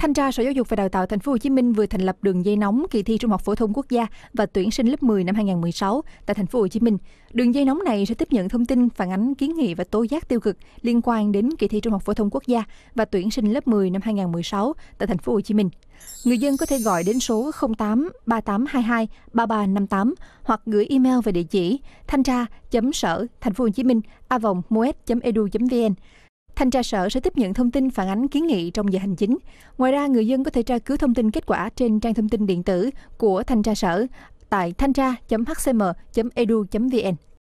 Thanh tra Sở Giáo dục và Đào tạo Thành phố Hồ Chí Minh vừa thành lập đường dây nóng kỳ thi Trung học phổ thông quốc gia và tuyển sinh lớp 10 năm 2016 tại Thành phố Hồ Chí Minh. Đường dây nóng này sẽ tiếp nhận thông tin, phản ánh kiến nghị và tố giác tiêu cực liên quan đến kỳ thi Trung học phổ thông quốc gia và tuyển sinh lớp 10 năm 2016 tại Thành phố Hồ Chí Minh. Người dân có thể gọi đến số 08 3822 3358 hoặc gửi email về địa chỉ thanh tra sở thành phố hồ chí minh a vòng edu vn Thanh tra sở sẽ tiếp nhận thông tin phản ánh kiến nghị trong giờ hành chính. Ngoài ra, người dân có thể tra cứu thông tin kết quả trên trang thông tin điện tử của Thanh tra sở tại thanh tra.hcm.edu.vn.